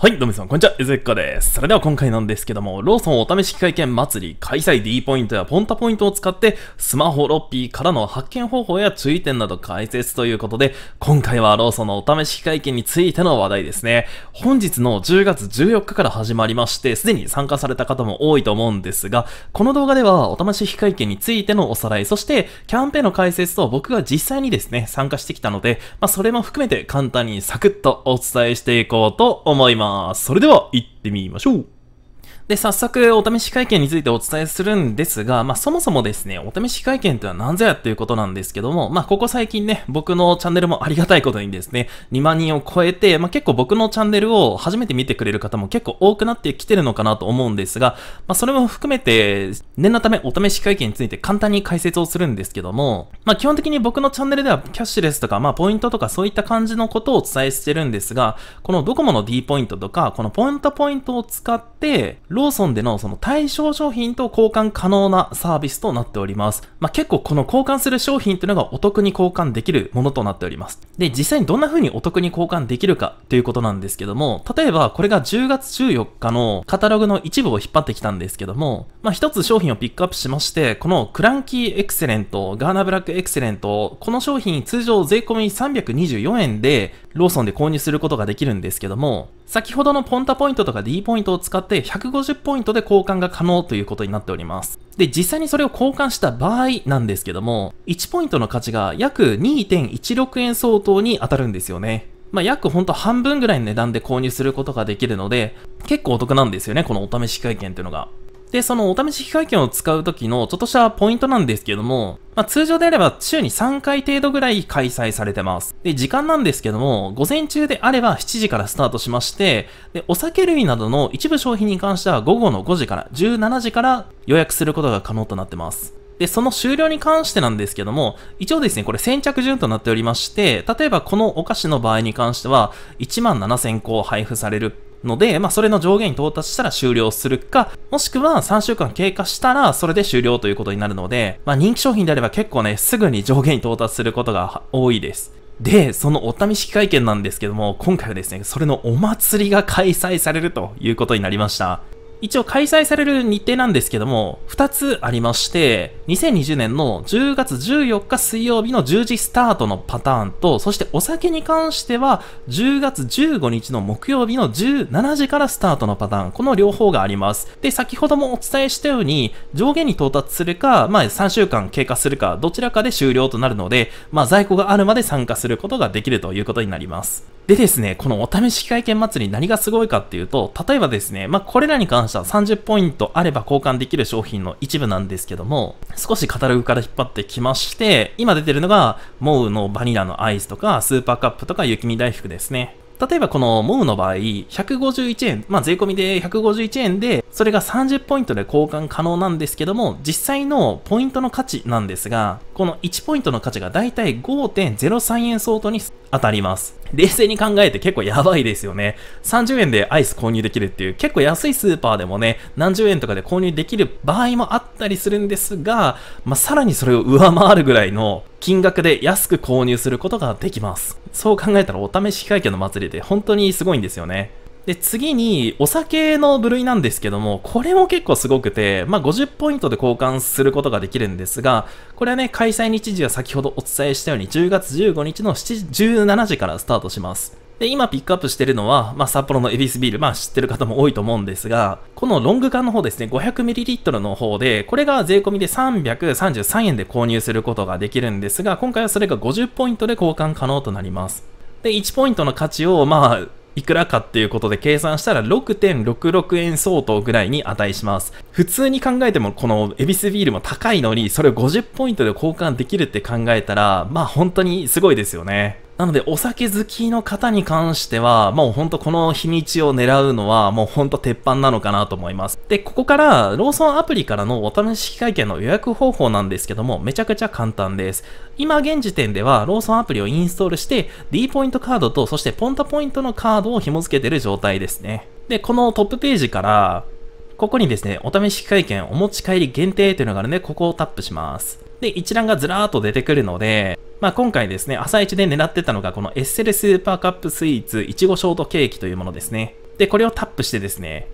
はい、どうも皆さん、こんにちは、ゆずっこです。それでは今回なんですけども、ローソンお試し機会券祭り開催 D ポイントやポンタポイントを使って、スマホロッピーからの発見方法や注意点など解説ということで、今回はローソンのお試し機会券についての話題ですね。本日の10月14日から始まりまして、すでに参加された方も多いと思うんですが、この動画ではお試し機会券についてのおさらい、そしてキャンペーンの解説と僕が実際にですね、参加してきたので、まあ、それも含めて簡単にサクッとお伝えしていこうと思います。それでは行ってみましょう。で、早速、お試し会見についてお伝えするんですが、まあ、そもそもですね、お試し会見ってのは何ぞやっていうことなんですけども、まあ、ここ最近ね、僕のチャンネルもありがたいことにですね、2万人を超えて、まあ、結構僕のチャンネルを初めて見てくれる方も結構多くなってきてるのかなと思うんですが、まあ、それも含めて、念のためお試し会見について簡単に解説をするんですけども、まあ、基本的に僕のチャンネルではキャッシュレスとか、まあ、ポイントとかそういった感じのことをお伝えしてるんですが、このドコモの D ポイントとか、このポイントポイントを使って、ローソンでのその対象商品と交換可能なサービスとなっております。まあ、結構この交換する商品というのがお得に交換できるものとなっております。で、実際にどんな風にお得に交換できるかということなんですけども、例えばこれが10月14日のカタログの一部を引っ張ってきたんですけども、まあ、一つ商品をピックアップしまして、このクランキーエクセレント、ガーナブラックエクセレント、この商品通常税込み324円で、ローソンで購入することができるんですけども、先ほどのポンタポイントとか D ポイントを使って150ポイントで交換が可能ということになっております。で、実際にそれを交換した場合なんですけども、1ポイントの価値が約2.16円相当に当たるんですよね。まあ、約ほんと半分ぐらいの値段で購入することができるので、結構お得なんですよね、このお試し会見っていうのが。で、そのお試し非会券を使う時のちょっとしたポイントなんですけども、まあ、通常であれば週に3回程度ぐらい開催されてます。で、時間なんですけども、午前中であれば7時からスタートしまして、で、お酒類などの一部商品に関しては午後の5時から17時から予約することが可能となってます。で、その終了に関してなんですけども、一応ですね、これ先着順となっておりまして、例えばこのお菓子の場合に関しては、1 7000個配布されるので、まあ、それの上限に到達したら終了するか、もしくは3週間経過したらそれで終了ということになるので、まあ、人気商品であれば結構ね、すぐに上限に到達することが多いです。で、そのお試し会見なんですけども、今回はですね、それのお祭りが開催されるということになりました。一応開催される日程なんですけども、二つありまして、2020年の10月14日水曜日の10時スタートのパターンと、そしてお酒に関しては、10月15日の木曜日の17時からスタートのパターン、この両方があります。で、先ほどもお伝えしたように、上限に到達するか、まあ3週間経過するか、どちらかで終了となるので、まあ在庫があるまで参加することができるということになります。でですね、このお試し機見券祭り何がすごいかっていうと、例えばですね、まあ、これらに関しては30ポイントあれば交換できる商品の一部なんですけども、少しカタログから引っ張ってきまして、今出てるのが、モウのバニラのアイスとか、スーパーカップとか雪見大福ですね。例えばこのモウの場合、151円、まあ、税込みで151円でそれが30ポイントで交換可能なんですけども、実際のポイントの価値なんですが、この1ポイントの価値がだいたい5.03円相当に当たります。冷静に考えて結構やばいですよね。30円でアイス購入できるっていう、結構安いスーパーでもね、何十円とかで購入できる場合もあったりするんですが、まあ、さらにそれを上回るぐらいの金額で安く購入することができます。そう考えたらお試し会計の祭りで本当にすごいんですよね。で、次に、お酒の部類なんですけども、これも結構すごくて、まあ、50ポイントで交換することができるんですが、これはね、開催日時は先ほどお伝えしたように、10月15日の7時17時からスタートします。で、今ピックアップしてるのは、まあ、札幌のエビスビール、まあ、知ってる方も多いと思うんですが、このロング缶の方ですね、500ml の方で、これが税込みで333円で購入することができるんですが、今回はそれが50ポイントで交換可能となります。で、1ポイントの価値を、まあ、いくらかっていうことで計算したら6.66円相当ぐらいに値します。普通に考えてもこのエビスビールも高いのに、それを50ポイントで交換できるって考えたら、まあ本当にすごいですよね。なので、お酒好きの方に関しては、もうほんとこの日にちを狙うのは、もうほんと鉄板なのかなと思います。で、ここから、ローソンアプリからのお試し機会券の予約方法なんですけども、めちゃくちゃ簡単です。今現時点では、ローソンアプリをインストールして、D ポイントカードと、そしてポンタポイントのカードを紐付けてる状態ですね。で、このトップページから、ここにですね、お試し会券お持ち帰り限定というのがあるので、ここをタップします。で、一覧がずらーっと出てくるので、まあ、今回ですね、朝一で狙ってたのが、このエッセルスーパーカップスイーツ、いちごショートケーキというものですね。で、これをタップしてですね、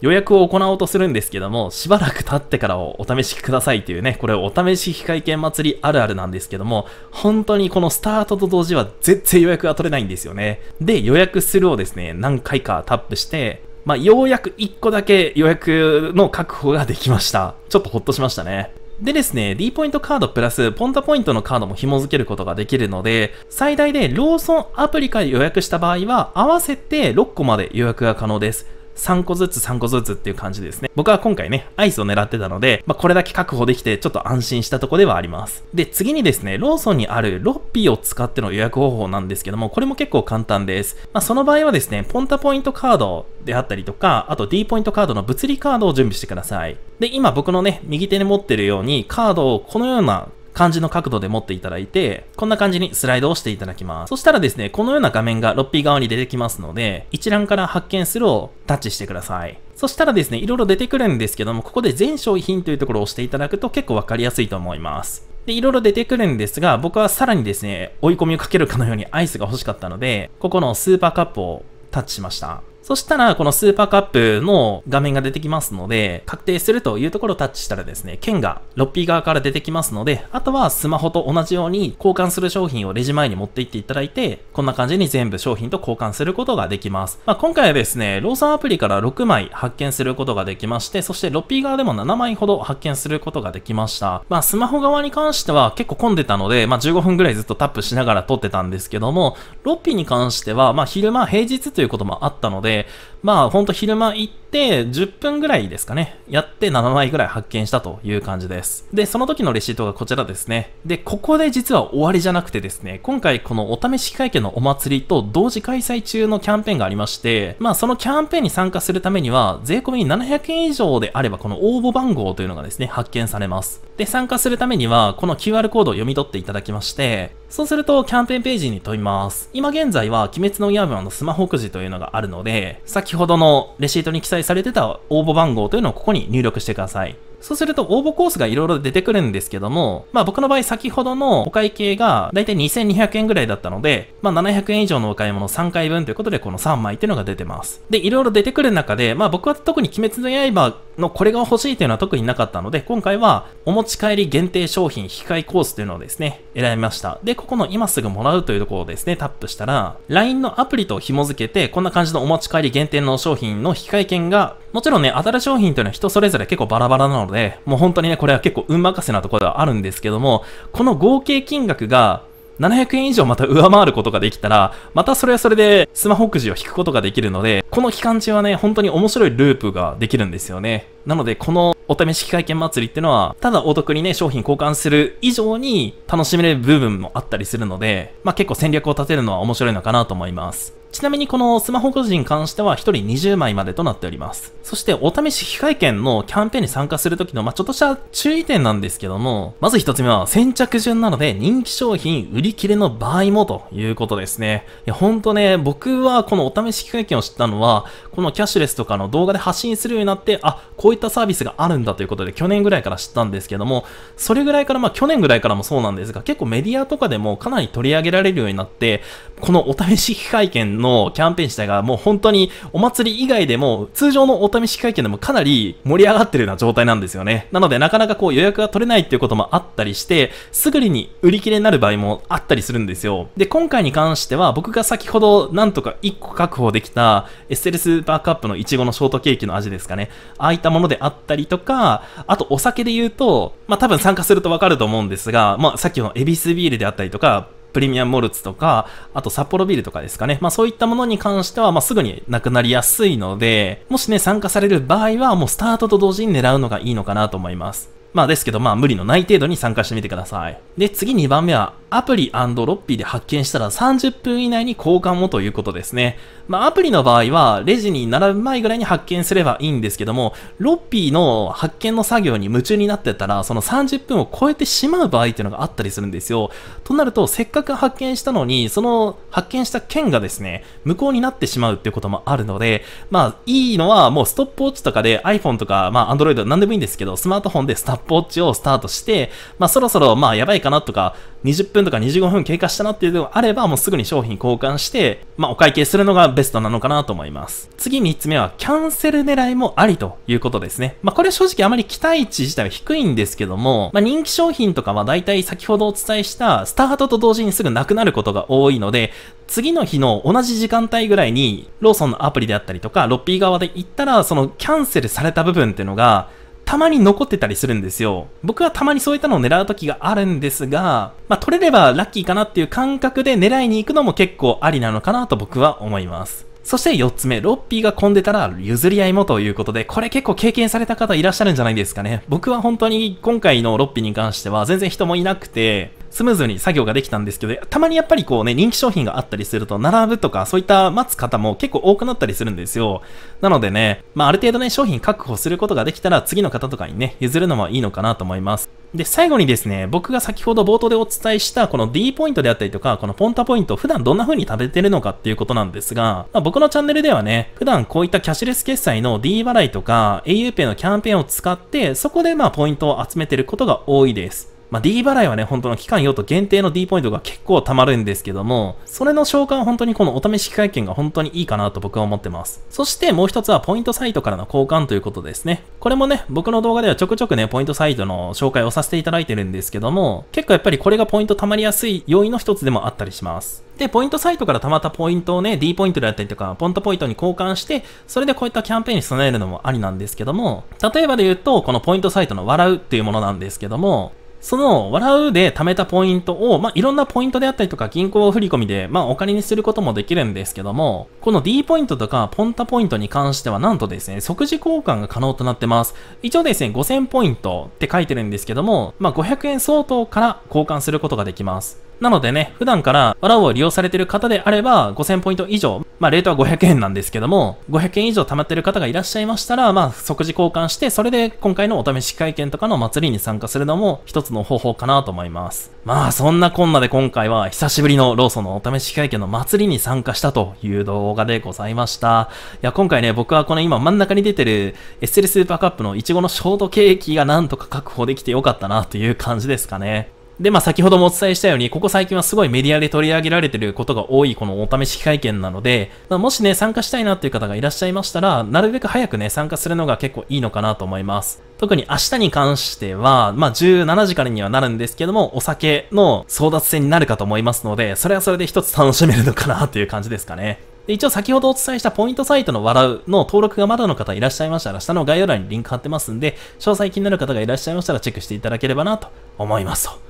予約を行おうとするんですけども、しばらく経ってからお試しくださいというね、これお試し非会見祭りあるあるなんですけども、本当にこのスタートと同時は絶対予約が取れないんですよね。で、予約するをですね、何回かタップして、まあ、ようやく1個だけ予約の確保ができました。ちょっとほっとしましたね。でですね、D ポイントカードプラスポンタポイントのカードも紐付けることができるので、最大でローソンアプリから予約した場合は、合わせて6個まで予約が可能です。3個ずつ3個ずつっていう感じですね。僕は今回ね、アイスを狙ってたので、まあ、これだけ確保できてちょっと安心したとこではあります。で、次にですね、ローソンにあるロッピーを使っての予約方法なんですけども、これも結構簡単です。まあ、その場合はですね、ポンタポイントカードであったりとか、あと D ポイントカードの物理カードを準備してください。で、今僕のね、右手に持ってるようにカードをこのような感じの角度で持っていただいて、こんな感じにスライドをしていただきます。そしたらですね、このような画面が 6P 側に出てきますので、一覧から発見するをタッチしてください。そしたらですね、いろいろ出てくるんですけども、ここで全商品というところを押していただくと結構わかりやすいと思います。で、いろいろ出てくるんですが、僕はさらにですね、追い込みをかけるかのようにアイスが欲しかったので、ここのスーパーカップをタッチしました。そしたら、このスーパーカップの画面が出てきますので、確定するというところをタッチしたらですね、券がロッピー側から出てきますので、あとはスマホと同じように交換する商品をレジ前に持って行っていただいて、こんな感じに全部商品と交換することができます。まあ、今回はですね、ローソンアプリから6枚発見することができまして、そしてロッピー側でも7枚ほど発見することができました。まあ、スマホ側に関しては結構混んでたので、まあ、15分ぐらいずっとタップしながら撮ってたんですけども、ロッピーに関しては、まあ、昼間平日ということもあったので、で、まあほんと昼間行って10分ぐらいですかね。やって7枚ぐらい発見したという感じです。で、その時のレシートがこちらですね。で、ここで実は終わりじゃなくてですね、今回このお試し会見のお祭りと同時開催中のキャンペーンがありまして、まあそのキャンペーンに参加するためには、税込み700円以上であればこの応募番号というのがですね、発見されます。で、参加するためには、この QR コードを読み取っていただきまして、そうすると、キャンペーンページに飛びます。今現在は、鬼滅の刃のスマホくじというのがあるので、先ほどのレシートに記載されてた応募番号というのをここに入力してください。そうすると応募コースがいろいろ出てくるんですけども、まあ僕の場合先ほどのお会計がだいたい2200円ぐらいだったので、まあ700円以上のお買い物3回分ということでこの3枚っていうのが出てます。で、いろいろ出てくる中で、まあ僕は特に鬼滅の刃のこれが欲しいというのは特になかったので、今回はお持ち帰り限定商品引き換えコースというのをですね、選びました。で、ここの今すぐもらうというところをですね、タップしたら、LINE のアプリと紐付けて、こんな感じのお持ち帰り限定の商品の引き換え券が、もちろんね、当たる商品というのは人それぞれ結構バラバラなので、もう本当にね、これは結構運任せなところではあるんですけども、この合計金額が700円以上また上回ることができたら、またそれはそれでスマホくじを引くことができるので、この期間中はね、本当に面白いループができるんですよね。なので、このお試し機会券祭りってのは、ただお得にね、商品交換する以上に楽しめる部分もあったりするので、まあ結構戦略を立てるのは面白いのかなと思います。ちなみにこのスマホ個人に関しては1人20枚までとなっております。そしてお試し機会券のキャンペーンに参加するときの、まあ、ちょっとした注意点なんですけども、まず1つ目は先着順なので人気商品売り切れの場合もということですね。いや、ほんとね、僕はこのお試し機会券を知ったのは、このキャッシュレスとかの動画で発信するようになって、あ、こういったサービスがあるんだということで去年ぐらいから知ったんですけども、それぐらいから、まあ去年ぐらいからもそうなんですが、結構メディアとかでもかなり取り上げられるようになって、このお試し機会券のキャンペーン自体がもう本当にお祭り以外でも通常のお試し会見でもかなり盛り上がってるような状態なんですよね。なのでなかなかこう予約が取れないっていうこともあったりして、すぐに売り切れになる場合もあったりするんですよ。で、今回に関しては僕が先ほどなんとか1個確保できたエステルスーパーカップのいちごのショートケーキの味ですかね。ああいったものであったりとか、あとお酒で言うと、まあ多分参加するとわかると思うんですが、まあさっきのエビスビールであったりとか、プレミアムモルツとか、あと札幌ビールとかですかね。まあそういったものに関しては、まあすぐになくなりやすいので、もしね、参加される場合は、もうスタートと同時に狙うのがいいのかなと思います。まあですけど、まあ無理のない程度に参加してみてください。で、次2番目は、アプリロッピーで発見したら30分以内に交換をということですね。まあ、アプリの場合は、レジに並ぶ前ぐらいに発見すればいいんですけども、ロッピーの発見の作業に夢中になってたら、その30分を超えてしまう場合っていうのがあったりするんですよ。となると、せっかく発見したのに、その発見した件がですね、無効になってしまうっていうこともあるので、まあ、いいのはもうストップウォッチとかで iPhone とか、まあ、Android 何でもいいんですけど、スマートフォンでスタップウォッチをスタートして、まあ、そろそろ、まあ、やばいかなとか、20分分とか25分経過したなっていうのがあれば、もうすぐに商品交換して、まあ、お会計するのがベストなのかなと思います。次3つ目は、キャンセル狙いもありということですね。まあ、これ正直あまり期待値自体は低いんですけども、まあ、人気商品とかは大体先ほどお伝えした、スタートと同時にすぐなくなることが多いので、次の日の同じ時間帯ぐらいに、ローソンのアプリであったりとか、ロッピー側で行ったら、そのキャンセルされた部分っていうのが、たまに残ってたりするんですよ。僕はたまにそういったのを狙う時があるんですが、まあ、取れればラッキーかなっていう感覚で狙いに行くのも結構ありなのかなと僕は思います。そして4つ目、ロッピーが混んでたら譲り合いもということで、これ結構経験された方いらっしゃるんじゃないですかね。僕は本当に今回のロッピーに関しては全然人もいなくて、スムーズに作業ができたんですけど、たまにやっぱりこうね、人気商品があったりすると、並ぶとか、そういった待つ方も結構多くなったりするんですよ。なのでね、まあある程度ね、商品確保することができたら、次の方とかにね、譲るのもいいのかなと思います。で、最後にですね、僕が先ほど冒頭でお伝えした、この D ポイントであったりとか、このポンタポイント、普段どんな風に食べてるのかっていうことなんですが、まあ、僕のチャンネルではね、普段こういったキャッシュレス決済の D 払いとか、auPay のキャンペーンを使って、そこでまあポイントを集めてることが多いです。まあ、D 払いはね、本当の期間用途限定の D ポイントが結構貯まるんですけども、それの召喚は本当にこのお試し機会券が本当にいいかなと僕は思ってます。そしてもう一つはポイントサイトからの交換ということですね。これもね、僕の動画ではちょくちょくね、ポイントサイトの紹介をさせていただいてるんですけども、結構やっぱりこれがポイント貯まりやすい要因の一つでもあったりします。で、ポイントサイトから貯まったポイントをね、D ポイントであったりとか、ポントポイントに交換して、それでこういったキャンペーンに備えるのもありなんですけども、例えばで言うと、このポイントサイトの笑うっていうものなんですけども、その、笑うで貯めたポイントを、まあ、いろんなポイントであったりとか、銀行振込で、まあ、お金にすることもできるんですけども、この D ポイントとか、ポンタポイントに関しては、なんとですね、即時交換が可能となってます。一応ですね、5000ポイントって書いてるんですけども、まあ、500円相当から交換することができます。なのでね、普段からワラオを利用されてる方であれば、5000ポイント以上、まあ、レートは500円なんですけども、500円以上貯まってる方がいらっしゃいましたら、まあ、即時交換して、それで今回のお試し会見とかの祭りに参加するのも一つの方法かなと思います。まあ、そんなこんなで今回は久しぶりのローソンのお試し会見の祭りに参加したという動画でございました。いや、今回ね、僕はこの今真ん中に出てる SL スーパーカップのイチゴのショートケーキがなんとか確保できてよかったなという感じですかね。で、まあ、先ほどもお伝えしたように、ここ最近はすごいメディアで取り上げられてることが多いこのお試し会見なので、まあ、もしね、参加したいなっていう方がいらっしゃいましたら、なるべく早くね、参加するのが結構いいのかなと思います。特に明日に関しては、まあ、17時からにはなるんですけども、お酒の争奪戦になるかと思いますので、それはそれで一つ楽しめるのかなという感じですかね。で、一応先ほどお伝えしたポイントサイトの笑うの登録がまだの方いらっしゃいましたら、下の概要欄にリンク貼ってますんで、詳細気になる方がいらっしゃいましたらチェックしていただければなと思いますと。